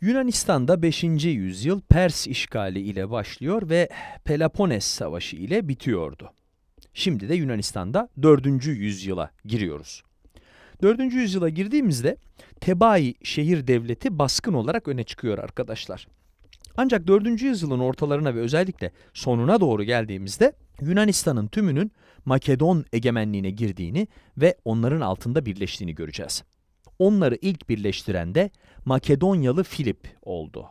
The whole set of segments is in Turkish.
Yunanistan'da 5. yüzyıl Pers işgali ile başlıyor ve Pelopones Savaşı ile bitiyordu. Şimdi de Yunanistan'da 4. yüzyıla giriyoruz. 4. yüzyıla girdiğimizde Tebai şehir devleti baskın olarak öne çıkıyor arkadaşlar. Ancak 4. yüzyılın ortalarına ve özellikle sonuna doğru geldiğimizde Yunanistan'ın tümünün Makedon egemenliğine girdiğini ve onların altında birleştiğini göreceğiz. Onları ilk birleştiren de Makedonyalı Filip oldu.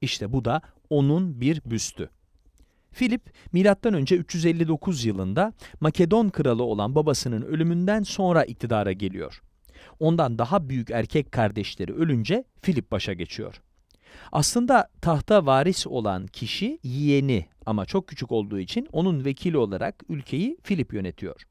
İşte bu da onun bir büstü. Filip milattan önce 359 yılında Makedon kralı olan babasının ölümünden sonra iktidara geliyor. Ondan daha büyük erkek kardeşleri ölünce Filip başa geçiyor. Aslında tahta varis olan kişi yeğeni ama çok küçük olduğu için onun vekili olarak ülkeyi Filip yönetiyor.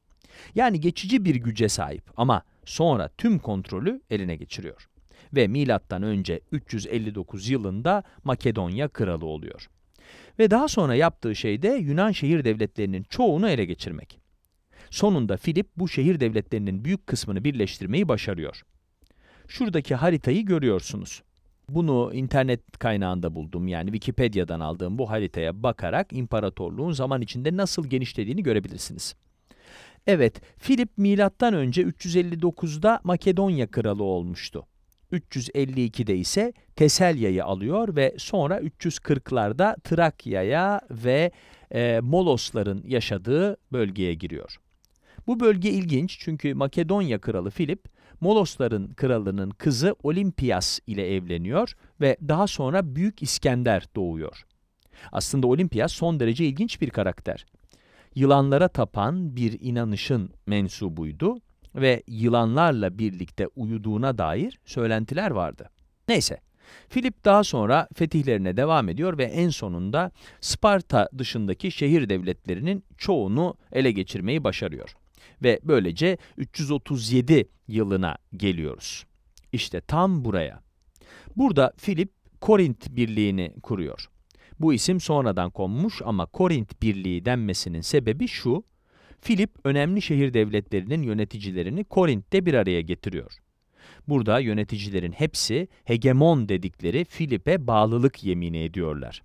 Yani geçici bir güce sahip ama sonra tüm kontrolü eline geçiriyor ve milattan önce 359 yılında Makedonya kralı oluyor. Ve daha sonra yaptığı şey de Yunan şehir devletlerinin çoğunu ele geçirmek. Sonunda Filip bu şehir devletlerinin büyük kısmını birleştirmeyi başarıyor. Şuradaki haritayı görüyorsunuz. Bunu internet kaynağında buldum yani Wikipedia'dan aldığım bu haritaya bakarak imparatorluğun zaman içinde nasıl genişlediğini görebilirsiniz. Evet, Filip milattan önce 359'da Makedonya kralı olmuştu. 352'de ise Teselya'yı alıyor ve sonra 340'larda Trakya'ya ve e, Molosların yaşadığı bölgeye giriyor. Bu bölge ilginç çünkü Makedonya kralı Filip, Molosların kralının kızı Olimpias ile evleniyor ve daha sonra Büyük İskender doğuyor. Aslında Olimpias son derece ilginç bir karakter yılanlara tapan bir inanışın mensubuydu ve yılanlarla birlikte uyuduğuna dair söylentiler vardı. Neyse, Filip daha sonra fetihlerine devam ediyor ve en sonunda Sparta dışındaki şehir devletlerinin çoğunu ele geçirmeyi başarıyor. Ve böylece 337 yılına geliyoruz. İşte tam buraya. Burada Filip Korint birliğini kuruyor. Bu isim sonradan konmuş ama Korint Birliği denmesinin sebebi şu, Filip önemli şehir devletlerinin yöneticilerini Korint'te bir araya getiriyor. Burada yöneticilerin hepsi hegemon dedikleri Filip'e bağlılık yemini ediyorlar.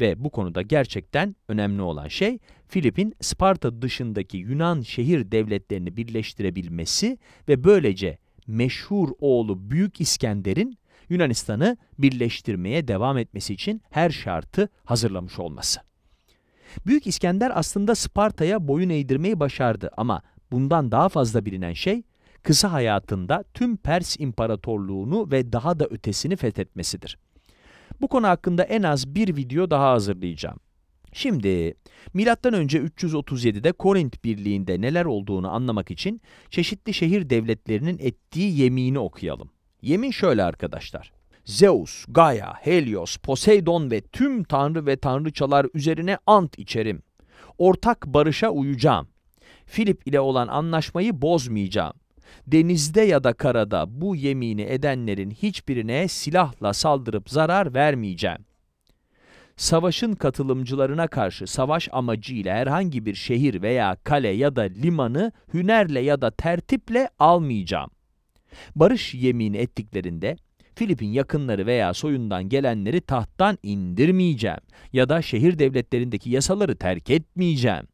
Ve bu konuda gerçekten önemli olan şey, Filip'in Sparta dışındaki Yunan şehir devletlerini birleştirebilmesi ve böylece meşhur oğlu Büyük İskender'in Yunanistan'ı birleştirmeye devam etmesi için her şartı hazırlamış olması. Büyük İskender aslında Sparta'ya boyun eğdirmeyi başardı ama bundan daha fazla bilinen şey kısa hayatında tüm Pers İmparatorluğunu ve daha da ötesini fethetmesidir. Bu konu hakkında en az bir video daha hazırlayacağım. Şimdi MÖ 337'de Korint Birliği'nde neler olduğunu anlamak için çeşitli şehir devletlerinin ettiği yemini okuyalım. Yemin şöyle arkadaşlar. Zeus, Gaia, Helios, Poseidon ve tüm tanrı ve tanrıçalar üzerine ant içerim. Ortak barışa uyacağım. Filip ile olan anlaşmayı bozmayacağım. Denizde ya da karada bu yemini edenlerin hiçbirine silahla saldırıp zarar vermeyeceğim. Savaşın katılımcılarına karşı savaş amacıyla herhangi bir şehir veya kale ya da limanı hünerle ya da tertiple almayacağım. Barış yemini ettiklerinde Filip'in yakınları veya soyundan gelenleri tahttan indirmeyeceğim ya da şehir devletlerindeki yasaları terk etmeyeceğim.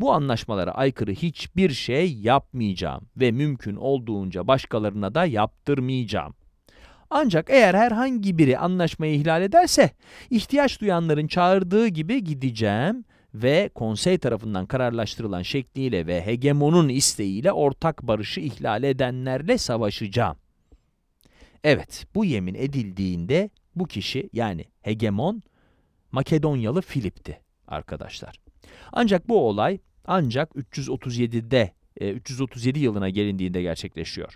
Bu anlaşmalara aykırı hiçbir şey yapmayacağım ve mümkün olduğunca başkalarına da yaptırmayacağım. Ancak eğer herhangi biri anlaşmayı ihlal ederse, ihtiyaç duyanların çağırdığı gibi gideceğim ve konsey tarafından kararlaştırılan şekliyle ve hegemonun isteğiyle ortak barışı ihlal edenlerle savaşacağım. Evet, bu yemin edildiğinde bu kişi yani hegemon Makedonyalı Filip'ti arkadaşlar. Ancak bu olay ancak 337'de 337 e, yılına gelindiğinde gerçekleşiyor.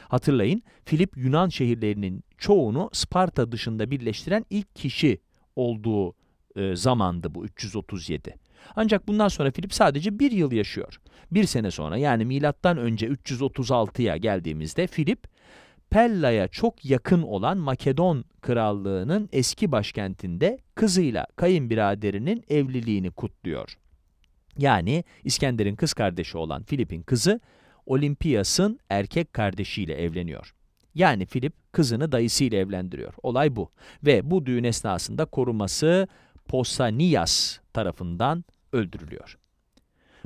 Hatırlayın Filip Yunan şehirlerinin çoğunu Sparta dışında birleştiren ilk kişi olduğu e, zamandı bu 337. Ancak bundan sonra Filip sadece bir yıl yaşıyor. Bir sene sonra yani milattan önce 336'ya geldiğimizde Filip Pella'ya çok yakın olan Makedon Krallığı'nın eski başkentinde kızıyla kayınbiraderinin evliliğini kutluyor. Yani İskender'in kız kardeşi olan Filip'in kızı Olimpiyas'ın erkek kardeşiyle evleniyor. Yani Filip kızını dayısıyla evlendiriyor. Olay bu. Ve bu düğün esnasında koruması Posanias tarafından öldürülüyor.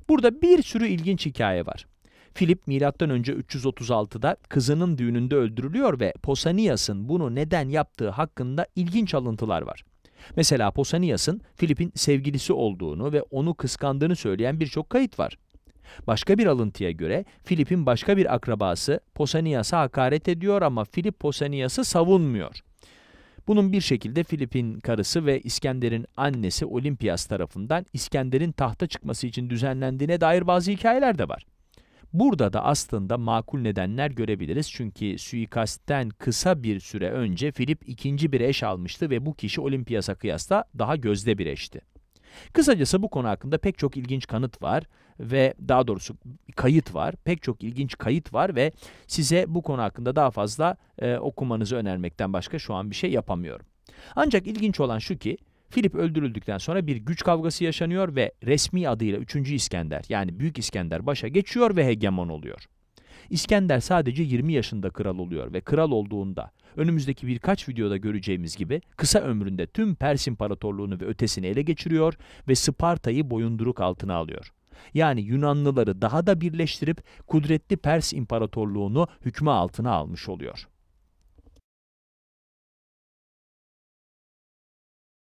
Burada bir sürü ilginç hikaye var. Filip önce 336'da kızının düğününde öldürülüyor ve Posanias'ın bunu neden yaptığı hakkında ilginç alıntılar var. Mesela Posanias'ın Filip'in sevgilisi olduğunu ve onu kıskandığını söyleyen birçok kayıt var. Başka bir alıntıya göre Filip'in başka bir akrabası Posanias'a hakaret ediyor ama Filip Posanias'ı savunmuyor. Bunun bir şekilde Filip'in karısı ve İskender'in annesi Olimpias tarafından İskender'in tahta çıkması için düzenlendiğine dair bazı hikayeler de var. Burada da aslında makul nedenler görebiliriz çünkü suikastten kısa bir süre önce Filip ikinci bir eş almıştı ve bu kişi Olimpias'a kıyasla daha gözde bir eşti. Kısacası bu konu hakkında pek çok ilginç kanıt var ve daha doğrusu kayıt var. Pek çok ilginç kayıt var ve size bu konu hakkında daha fazla e, okumanızı önermekten başka şu an bir şey yapamıyorum. Ancak ilginç olan şu ki Filip öldürüldükten sonra bir güç kavgası yaşanıyor ve resmi adıyla 3. İskender yani Büyük İskender başa geçiyor ve hegemon oluyor. İskender sadece 20 yaşında kral oluyor ve kral olduğunda önümüzdeki birkaç videoda göreceğimiz gibi kısa ömründe tüm Pers İmparatorluğunu ve ötesini ele geçiriyor ve Sparta'yı boyunduruk altına alıyor. Yani Yunanlıları daha da birleştirip kudretli Pers İmparatorluğunu hükmü altına almış oluyor.